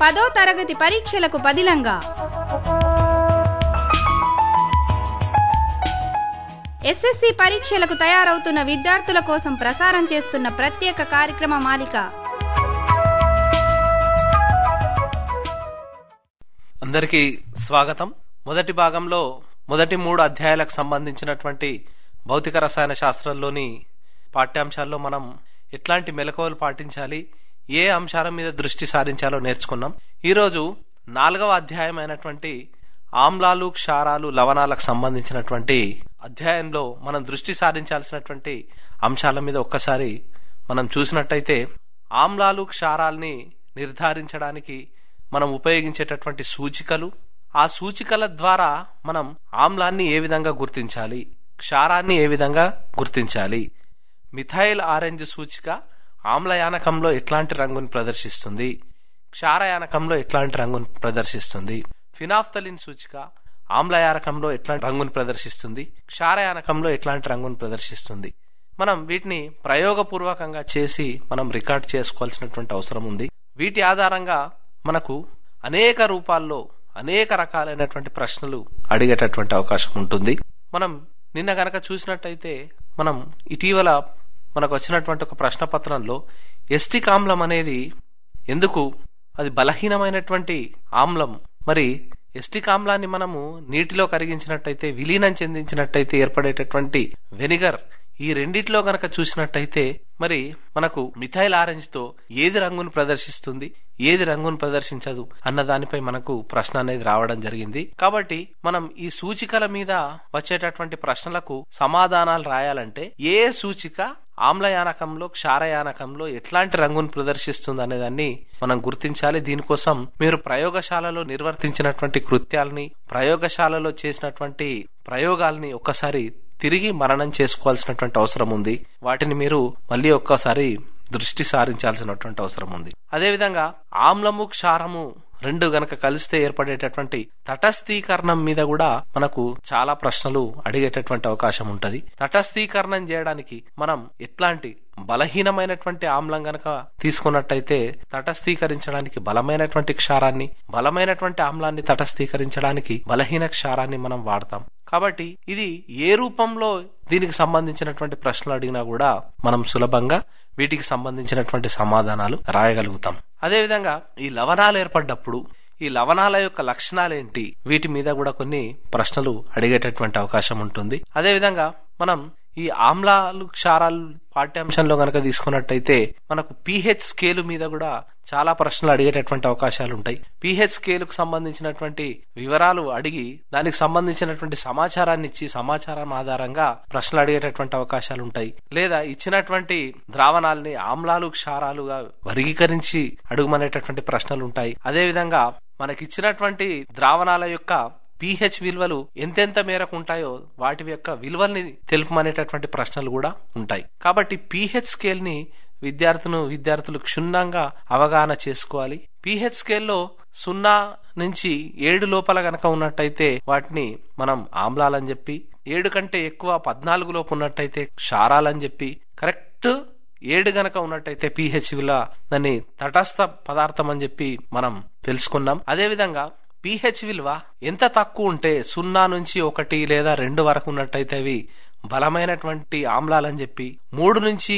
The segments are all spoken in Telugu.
పదో తరగతి పరీక్షలకు బదిలంగా ఎస్ఎస్సి పరీక్షలకు తయారవుతున్న విద్యార్థుల కోసం ప్రసారం చేస్తున్న ప్రత్యేక కార్యక్రమ మాలిక అందరికీ స్వాగతం మొదటి భాగంలో మొదటి మూడు అధ్యాయాలకు సంబంధించినటువంటి భౌతిక రసాయన శాస్త్రంలోని పాఠ్యాంశాల్లో మనం ఎట్లాంటి మెలకువలు పాటించాలి ఏ అంశాల మీద దృష్టి సారించాలో నేర్చుకున్నాం ఈరోజు నాలుగవ అధ్యాయం అయినటువంటి ఆమ్లాలు క్షారాలు లవణాలకు సంబంధించినటువంటి అధ్యాయంలో మనం దృష్టి సారించాల్సినటువంటి అంశాల మీద ఒక్కసారి మనం చూసినట్టయితే ఆమ్లాలు క్షారాల్ని నిర్ధారించడానికి మనం ఉపయోగించేటటువంటి సూచికలు ఆ సూచికల ద్వారా మనం ఆమ్లాన్ని ఏ విధంగా గుర్తించాలి క్షారాన్ని ఏ విధంగా గుర్తించాలి మిథైల్ ఆరెంజ్ సూచిక ఆమ్లయానకంలో ఎట్లాంటి రంగును ప్రదర్శిస్తుంది క్షారయానకంలో ఎట్లాంటి రంగును ప్రదర్శిస్తుంది ఫినాఫ్తలిన్ సూచిక ఆమ్లయానకంలో ఎట్లాంటి రంగును ప్రదర్శిస్తుంది క్షారయానకంలో ఎట్లాంటి రంగును ప్రదర్శిస్తుంది మనం వీటిని ప్రయోగపూర్వకంగా చేసి మనం రికార్డ్ చేసుకోవాల్సినటువంటి అవసరం ఉంది వీటి ఆధారంగా మనకు అనేక రూపాల్లో అనేక రకాలైనటువంటి ప్రశ్నలు అడిగేటటువంటి అవకాశం ఉంటుంది మనం నిన్న గనక చూసినట్టయితే మనం ఇటీవల మనకు వచ్చినటువంటి ఒక ప్రశ్న పత్రంలో ఎస్టిక్ ఆమ్లం అనేది ఎందుకు అది బలహీనమైనటువంటి ఆమ్లం మరి ఎస్టిక్ ఆమ్లాన్ని మనము నీటిలో కరిగించినట్టయితే విలీనం చెందించినట్టయితే ఏర్పడేటటువంటి వెనిగర్ ఈ రెండిట్లో గనక చూసినట్టయితే మరి మనకు మిథైల్ ఆరెంజ్ తో ఏది రంగును ప్రదర్శిస్తుంది ఏది రంగును ప్రదర్శించదు అన్న దానిపై మనకు ప్రశ్న అనేది రావడం జరిగింది కాబట్టి మనం ఈ సూచికల మీద వచ్చేటటువంటి ప్రశ్నలకు సమాధానాలు రాయాలంటే ఏ సూచిక ఆమ్లయానకంలో క్షారయానకంలో ఎట్లాంటి రంగును ప్రదర్శిస్తుంది అనేదాన్ని మనం గుర్తించాలి దీనికోసం మీరు ప్రయోగశాలలో నిర్వర్తించినటువంటి కృత్యాలని ప్రయోగశాలలో చేసినటువంటి ప్రయోగాల్ని ఒక్కసారి తిరిగి మరణం చేసుకోవాల్సినటువంటి అవసరం ఉంది వాటిని మీరు మళ్ళీ ఒక్కసారి దృష్టి సారించాల్సినటువంటి అవసరం ఉంది అదేవిధంగా ఆమ్లము క్షారము రెండు గనక కలిస్తే ఏర్పడేటటువంటి తటస్థీకరణం మీద కూడా మనకు చాలా ప్రశ్నలు అడిగేటటువంటి అవకాశం ఉంటుంది తటస్థీకరణం చేయడానికి మనం ఎట్లాంటి బలహీనమైనటువంటి ఆమ్లం గనక తీసుకున్నట్టయితే తటస్థీకరించడానికి బలమైనటువంటి క్షారాన్ని బలమైనటువంటి ఆమ్లాన్ని తటస్థీకరించడానికి బలహీన క్షారాన్ని మనం వాడతాం కాబట్టి ఇది ఏ రూపంలో దీనికి సంబంధించినటువంటి ప్రశ్నలు అడిగినా కూడా మనం సులభంగా వీటికి సంబంధించినటువంటి సమాధానాలు రాయగలుగుతాం అదేవిధంగా ఈ లవణాలు ఏర్పడ్డప్పుడు ఈ లవణాల యొక్క లక్షణాలేంటి వీటి మీద కూడా కొన్ని ప్రశ్నలు అడిగేటటువంటి అవకాశం ఉంటుంది అదేవిధంగా మనం ఈ ఆమ్లాలు క్షారాలు పాఠ్యాంశంలో కనుక తీసుకున్నట్టయితే మనకు పీహెచ్ స్కేలు మీద కూడా చాలా ప్రశ్నలు అడిగేటటువంటి అవకాశాలు ఉంటాయి పీహెచ్ స్కేలుకు సంబంధించినటువంటి వివరాలు అడిగి దానికి సంబంధించినటువంటి సమాచారాన్ని ఇచ్చి సమాచారం ఆధారంగా ప్రశ్నలు అడిగేటటువంటి అవకాశాలు ఉంటాయి లేదా ఇచ్చినటువంటి ద్రావణాలని ఆమ్లాలు క్షారాలుగా వర్గీకరించి అడుగుమనేటటువంటి ప్రశ్నలు ఉంటాయి అదేవిధంగా మనకిచ్చినటువంటి ద్రావణాల యొక్క పీహెచ్ విలువలు ఎంతెంత మేరకు ఉంటాయో వాటి యొక్క విలువల్ని తెలుపమనేటటువంటి ప్రశ్నలు కూడా ఉంటాయి కాబట్టి పీహెచ్ ని విద్యార్థులు విద్యార్థులు క్షుణ్ణంగా అవగాహన చేసుకోవాలి పీహెచ్ స్కేల్లో సున్నా నుంచి ఏడు లోపల గనక ఉన్నట్టయితే వాటిని మనం ఆమ్లాలని చెప్పి ఏడు కంటే ఎక్కువ పద్నాలుగు లోపు ఉన్నట్టయితే క్షారాలని చెప్పి కరెక్ట్ ఏడు గనక ఉన్నట్టయితే పీహెచ్ విలువ దాన్ని తటస్థ పదార్థం అని చెప్పి మనం తెలుసుకున్నాం అదేవిధంగా పిహెచ్ విలువ ఎంత తక్కువ ఉంటే సున్నా నుంచి ఒకటి లేదా రెండు వరకు ఉన్నట్టయితే అవి బలమైనటువంటి ఆమ్లాలని చెప్పి మూడు నుంచి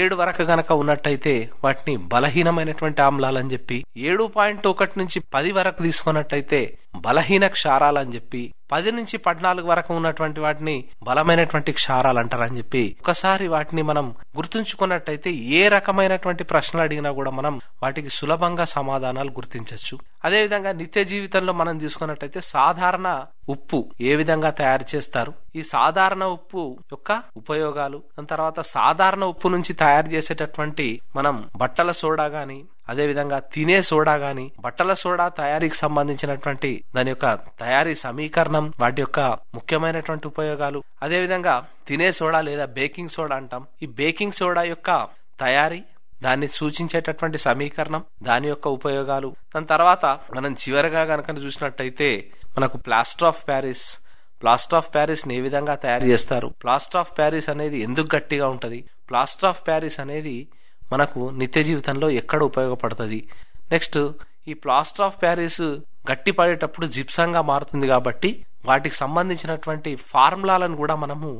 ఏడు వరకు గనక ఉన్నట్టయితే వాటిని బలహీనమైనటువంటి ఆమ్లాలని చెప్పి ఏడు పాయింట్ ఒకటి నుంచి పది వరకు తీసుకున్నట్టయితే బలహీన క్షారాలని చెప్పి పది నుంచి పద్నాలుగు వరకు ఉన్నటువంటి వాటిని బలమైనటువంటి క్షారాలు అంటారని చెప్పి ఒకసారి వాటిని మనం గుర్తుంచుకున్నట్టయితే ఏ రకమైనటువంటి ప్రశ్నలు అడిగినా కూడా మనం వాటికి సులభంగా సమాధానాలు గుర్తించవచ్చు అదేవిధంగా నిత్య జీవితంలో మనం తీసుకున్నట్టయితే సాధారణ ఉప్పు ఏ విధంగా తయారు చేస్తారు ఈ సాధారణ ఉప్పు యొక్క ఉపయోగాలు దాని తర్వాత సాధారణ ఉప్పు నుంచి తయారు చేసేటటువంటి మనం బట్టల సోడా గాని అదేవిధంగా తినే సోడా గాని బట్టల సోడా తయారీకి సంబంధించినటువంటి దాని యొక్క తయారీ సమీకరణం వాటి యొక్క ముఖ్యమైనటువంటి ఉపయోగాలు అదేవిధంగా తినే సోడా లేదా బేకింగ్ సోడా అంటాం ఈ బేకింగ్ సోడా యొక్క తయారీ దాన్ని సూచించేటటువంటి సమీకరణం దాని యొక్క ఉపయోగాలు దాని తర్వాత మనం చివరిగా కనుక చూసినట్టయితే మనకు plaster of Paris plaster of Paris ఏ విధంగా తయారు చేస్తారు ప్లాస్టర్ ఆఫ్ ప్యారిస్ అనేది ఎందుకు గట్టిగా ఉంటుంది ప్లాస్టర్ ఆఫ్ ప్యారిస్ అనేది మనకు నిత్య జీవితంలో ఎక్కడ ఉపయోగపడుతుంది నెక్స్ట్ ఈ ప్లాస్టర్ ఆఫ్ ప్యారిస్ గట్టి పడేటప్పుడు జిప్సంగా మారుతుంది కాబట్టి వాటికి సంబంధించినటువంటి ఫార్ములాలను కూడా మనము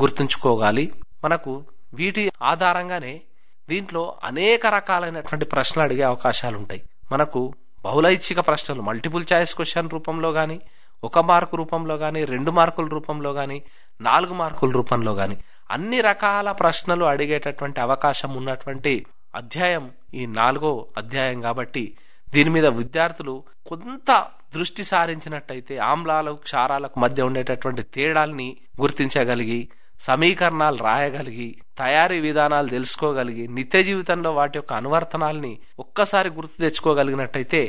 గుర్తుంచుకోవాలి మనకు వీటి ఆధారంగానే దీంట్లో అనేక రకాలైనటువంటి ప్రశ్నలు అడిగే అవకాశాలు ఉంటాయి మనకు బహుళైచ్ఛిక ప్రశ్నలు మల్టిపుల్ చాయిస్ క్వశ్చన్ రూపంలో కానీ ఒక మార్కు రూపంలో కానీ రెండు మార్కుల రూపంలో కానీ నాలుగు మార్కుల రూపంలో కానీ అన్ని రకాల ప్రశ్నలు అడిగేటటువంటి అవకాశం ఉన్నటువంటి అధ్యాయం ఈ నాలుగో అధ్యాయం కాబట్టి దీని మీద విద్యార్థులు కొంత దృష్టి సారించినట్టయితే ఆమ్లాలకు క్షారాలకు మధ్య ఉండేటటువంటి తేడాల్ని గుర్తించగలిగి సమీకరణాలు రాయగలిగి తయారీ విధానాలు తెలుసుకోగలిగి నిత్య జీవితంలో వాటి యొక్క అనువర్తనాల్ని ఒక్కసారి గుర్తు తెచ్చుకోగలిగినట్టయితే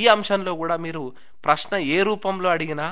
ఈ అంశంలో కూడా మీరు ప్రశ్న ఏ రూపంలో అడిగినా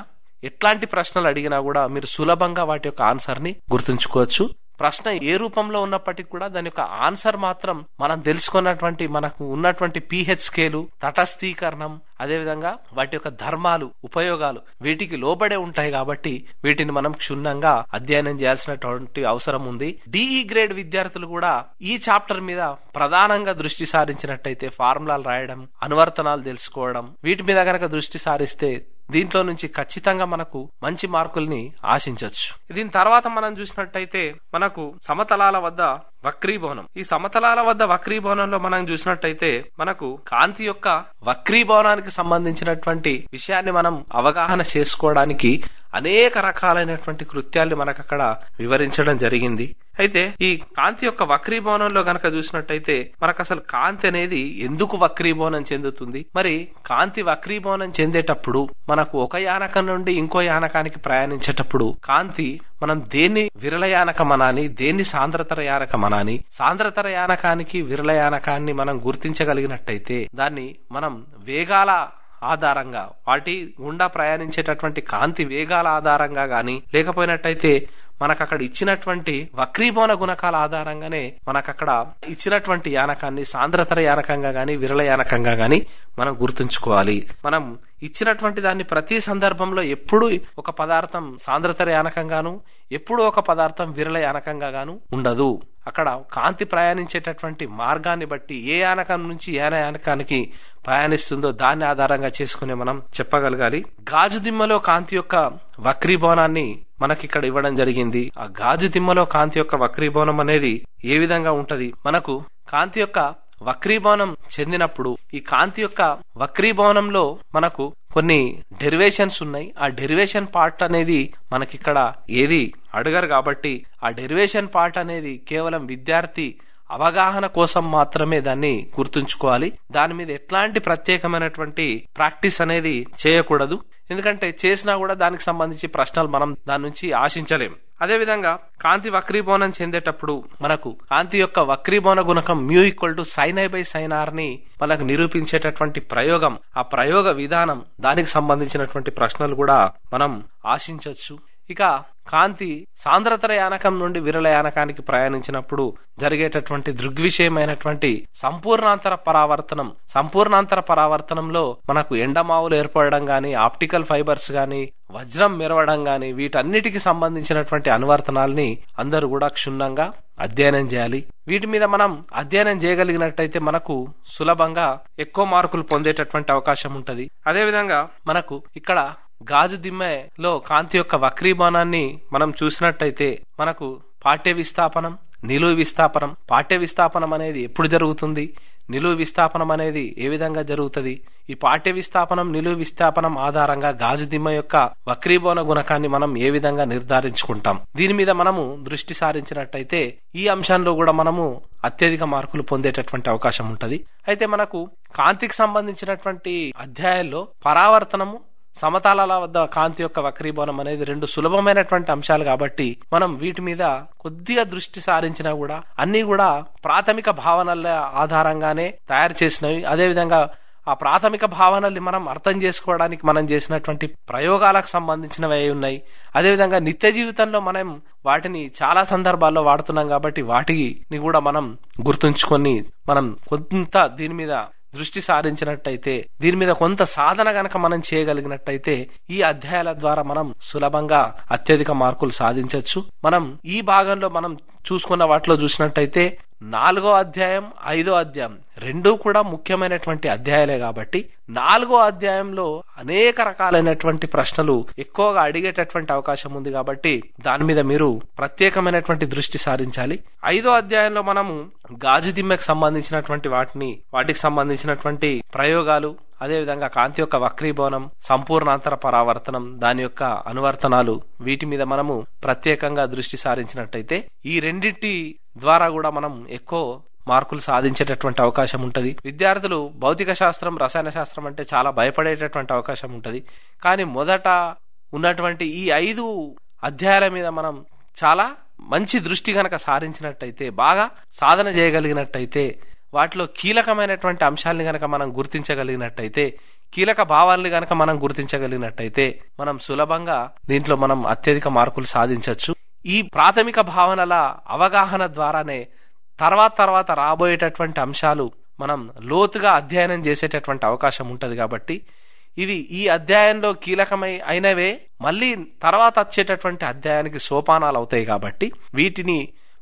ఎట్లాంటి ప్రశ్నలు అడిగినా కూడా మీరు సులభంగా వాటి యొక్క ఆన్సర్ని గుర్తుంచుకోవచ్చు ప్రశ్న ఏ రూపంలో ఉన్నప్పటికీ కూడా దాని యొక్క ఆన్సర్ మాత్రం మనం తెలుసుకున్నటువంటి మనకు ఉన్నటువంటి పిహెచ్ స్కేలు తటస్థీకరణం అదేవిధంగా వాటి యొక్క ధర్మాలు ఉపయోగాలు వీటికి లోబడే ఉంటాయి కాబట్టి వీటిని మనం క్షుణ్ణంగా అధ్యయనం చేయాల్సినటువంటి అవసరం ఉంది డిఈ గ్రేడ్ e విద్యార్థులు కూడా ఈ చాప్టర్ మీద ప్రధానంగా దృష్టి సారించినట్టయితే ఫార్ములాలు రాయడం అనువర్తనాలు తెలుసుకోవడం వీటి మీద కనుక దృష్టి సారిస్తే దీంట్లో నుంచి ఖచ్చితంగా మనకు మంచి మార్కుల్ని ఆశించవచ్చు దీని తర్వాత మనం చూసినట్టయితే మనకు సమతలాల వద్ద వక్రీభవనం ఈ సమతలాల వద్ద వక్రీభవనంలో మనం చూసినట్టయితే మనకు కాంతి యొక్క వక్రీభవనానికి సంబంధించినటువంటి విషయాన్ని మనం అవగాహన చేసుకోవడానికి అనేక రకాలైనటువంటి కృత్యాల్ని మనకు అక్కడ వివరించడం జరిగింది అయితే ఈ కాంతి యొక్క వక్రీభవనంలో గనక చూసినట్టయితే మనకు అసలు కాంతి అనేది ఎందుకు వక్రీభవనం చెందుతుంది మరి కాంతి వక్రీభవనం చెందేటప్పుడు మనకు ఒక యానకం నుండి ఇంకో యానకానికి ప్రయాణించేటప్పుడు కాంతి మనం దేన్ని విరళయానకమనాని దేన్ని సాంద్రతరయానకమనాని సాంద్రతరయానకానికి విరళయానకాన్ని మనం గుర్తించగలిగినట్టయితే దాన్ని మనం వేగాల ఆధారంగా వాటి గుండా ప్రయాణించేటటువంటి కాంతి వేగాల ఆధారంగా గాని లేకపోయినట్టయితే మనకు అక్కడ ఇచ్చినటువంటి వక్రీభవన గుణకాల ఆధారంగానే మనకు అక్కడ ఇచ్చినటువంటి యానకాన్ని సాంద్రతర యానకంగా గాని విరళ యానకంగా గాని మనం గుర్తుంచుకోవాలి మనం ఇచ్చినటువంటి దాన్ని ప్రతి సందర్భంలో ఎప్పుడు ఒక పదార్థం సాంద్రతర యానకంగాను ఎప్పుడు ఒక పదార్థం విరళ యానకంగా గాను ఉండదు అక్కడ కాంతి ప్రయాణించేటటువంటి మార్గాన్ని బట్టి ఏ యానకం నుంచి ఏ యానకానికి ప్రయాణిస్తుందో దాన్ని ఆధారంగా చేసుకుని మనం చెప్పగలగాలి గాజు దిమ్మలో కాంతి యొక్క వక్రీభవనాన్ని మనకిక్కడ ఇవ్వడం జరిగింది ఆ గాజు దిమ్మలో కాంతి యొక్క వక్రీభవనం అనేది ఏ విధంగా ఉంటది మనకు కాంతి యొక్క వక్రీభవనం చెందినప్పుడు ఈ కాంతి యొక్క వక్రీభవనంలో మనకు కొన్ని డెరివేషన్స్ ఉన్నాయి ఆ డెరివేషన్ పార్ట్ అనేది మనకిక్కడ ఏది అడగరు కాబట్టి ఆ డెరివేషన్ పార్ట్ అనేది కేవలం విద్యార్థి అవగాహన కోసం మాత్రమే దాన్ని గుర్తుంచుకోవాలి దాని మీద ఎట్లాంటి ప్రత్యేకమైనటువంటి ప్రాక్టీస్ అనేది చేయకూడదు ఎందుకంటే చేసినా కూడా దానికి సంబంధించి ప్రశ్నలు మనం దాని నుంచి ఆశించలేం అదేవిధంగా కాంతి వక్రీభవనం చెందేటప్పుడు మనకు కాంతి యొక్క వక్రీభవన గుణకం mu equal to sine i by sine r ని మనకు నిరూపించేటటువంటి ప్రయోగం ఆ ప్రయోగ విధానం దానికి సంబంధించినటువంటి ప్రశ్నలు కూడా మనం ఆశించవచ్చు ఇక కాంతి సాంద్రతర యానకం నుండి విరల యానకానికి ప్రయాణించినప్పుడు జరిగేటటువంటి దృగ్విషయమైనటువంటి సంపూర్ణాంతర పరావర్తనం సంపూర్ణాంతర పరావర్తనంలో మనకు ఎండమావులు ఏర్పడడం గాని ఆప్టికల్ ఫైబర్స్ గాని వజ్రం మెరవడం గాని వీటన్నిటికి సంబంధించినటువంటి అనువర్తనాల్ని అందరూ కూడా క్షుణ్ణంగా అధ్యయనం చేయాలి వీటి మీద మనం అధ్యయనం చేయగలిగినట్టయితే మనకు సులభంగా ఎక్కువ మార్కులు పొందేటటువంటి అవకాశం ఉంటుంది అదేవిధంగా మనకు ఇక్కడ గాజు దిమ్మలో కాంతి యొక్క వక్రీభవనాన్ని మనం చూసినట్టయితే మనకు పాఠ్య విస్థాపనం నిలువు విస్థాపనం పాఠ్య విస్థాపనం అనేది ఎప్పుడు జరుగుతుంది నిలువు విస్థాపనం అనేది ఏ విధంగా జరుగుతుంది ఈ పాఠ్య విస్థాపనం నిలువు విస్థాపనం ఆధారంగా గాజు దిమ్మ యొక్క వక్రీభవన గుణకాన్ని మనం ఏ విధంగా నిర్ధారించుకుంటాం దీని మీద మనము దృష్టి సారించినట్టయితే ఈ అంశంలో కూడా మనము అత్యధిక మార్కులు పొందేటటువంటి అవకాశం ఉంటది అయితే మనకు కాంతికి సంబంధించినటువంటి అధ్యాయాల్లో పరావర్తనము సమతాలాల వద్ద కాంతి యొక్క వక్రీభవనం అనేది రెండు సులభమైనటువంటి అంశాలు కాబట్టి మనం వీటి మీద కొద్దిగా దృష్టి సారించినా కూడా అన్ని కూడా ప్రాథమిక భావనల ఆధారంగానే తయారు చేసినవి అదేవిధంగా ఆ ప్రాథమిక భావనల్ని మనం అర్థం చేసుకోవడానికి మనం చేసినటువంటి ప్రయోగాలకు సంబంధించినవి అయి ఉన్నాయి అదేవిధంగా నిత్య జీవితంలో మనం వాటిని చాలా సందర్భాల్లో వాడుతున్నాం కాబట్టి వాటిని కూడా మనం గుర్తుంచుకొని మనం కొంత దీని మీద దృష్టి సారించినట్టయితే దీని మీద కొంత సాధన గనక మనం చేయగలిగినట్టయితే ఈ అధ్యాయాల ద్వారా మనం సులభంగా అత్యధిక మార్కులు సాధించవచ్చు మనం ఈ భాగంలో మనం చూసుకున్న వాటిలో చూసినట్టయితే నాలుగో అధ్యాయం ఐదో అధ్యాయం రెండూ కూడా ముఖ్యమైనటువంటి అధ్యాయాలే కాబట్టి నాలుగో అధ్యాయంలో అనేక రకాలైనటువంటి ప్రశ్నలు ఎక్కువగా అడిగేటటువంటి అవకాశం ఉంది కాబట్టి దాని మీద మీరు ప్రత్యేకమైనటువంటి దృష్టి సారించాలి ఐదో అధ్యాయంలో మనము గాజు దిమ్మకు సంబంధించినటువంటి వాటిని వాటికి సంబంధించినటువంటి ప్రయోగాలు అదేవిధంగా కాంతి యొక్క వక్రీభవనం సంపూర్ణాంతర పరావర్తనం దాని యొక్క అనువర్తనాలు వీటి మీద మనము ప్రత్యేకంగా దృష్టి సారించినట్టయితే ఈ రెండింటి ద్వారా కూడా మనం ఎక్కువ మార్కులు సాధించేటటువంటి అవకాశం ఉంటుంది విద్యార్థులు భౌతిక శాస్త్రం రసాయన శాస్త్రం అంటే చాలా భయపడేటటువంటి అవకాశం ఉంటుంది కానీ మొదట ఉన్నటువంటి ఈ ఐదు అధ్యాయాల మీద మనం చాలా మంచి దృష్టి గనక సారించినట్టయితే బాగా సాధన చేయగలిగినట్టయితే వాటిలో కీలకమైనటువంటి అంశాలని గనక మనం గుర్తించగలిగినట్టయితే కీలక భావాలని గనక మనం గుర్తించగలిగినట్టయితే మనం సులభంగా దీంట్లో మనం అత్యధిక మార్కులు సాధించవచ్చు ఈ ప్రాథమిక భావనల అవగాహన ద్వారానే తర్వాత తర్వాత రాబోయేటటువంటి అంశాలు మనం లోతుగా అధ్యయనం చేసేటటువంటి అవకాశం ఉంటుంది కాబట్టి ఇవి ఈ అధ్యాయంలో కీలకమై అయినవే మళ్ళీ తర్వాత వచ్చేటటువంటి అధ్యాయానికి సోపానాలు అవుతాయి కాబట్టి వీటిని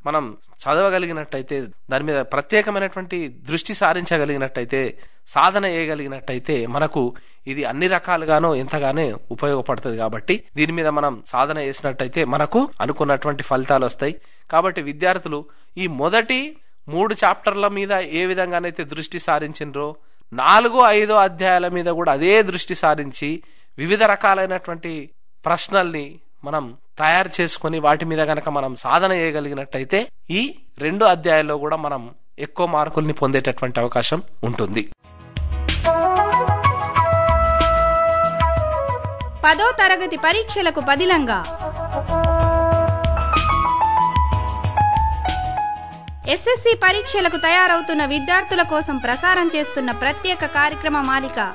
మనం చదవగలిగినట్టయితే దాని మీద ప్రత్యేకమైనటువంటి దృష్టి సారించగలిగినట్టయితే సాధన చేయగలిగినట్టయితే మనకు ఇది అన్ని రకాలుగానో ఎంతగానే ఉపయోగపడుతుంది కాబట్టి దీని మీద మనం సాధన చేసినట్టయితే మనకు అనుకున్నటువంటి ఫలితాలు వస్తాయి కాబట్టి విద్యార్థులు ఈ మొదటి మూడు చాప్టర్ల మీద ఏ విధంగానైతే దృష్టి సారించినరో నాలుగో ఐదో అధ్యాయాల మీద కూడా అదే దృష్టి సారించి వివిధ రకాలైనటువంటి ప్రశ్నల్ని మనం తయారు చేసుకుని వాటి మీద గనక మనం సాధన చేయగలిగినట్టయితే ఈ రెండు అధ్యాయాల్లో కూడా మనం ఎక్కువ మార్కుల్ని పొందేటటువంటి అవకాశం ఉంటుంది పదో తరగతి పరీక్షలకు బదిలంగా ఎస్ఎస్సి పరీక్షలకు తయారవుతున్న విద్యార్థుల కోసం ప్రసారం చేస్తున్న ప్రత్యేక కార్యక్రమ మాలిక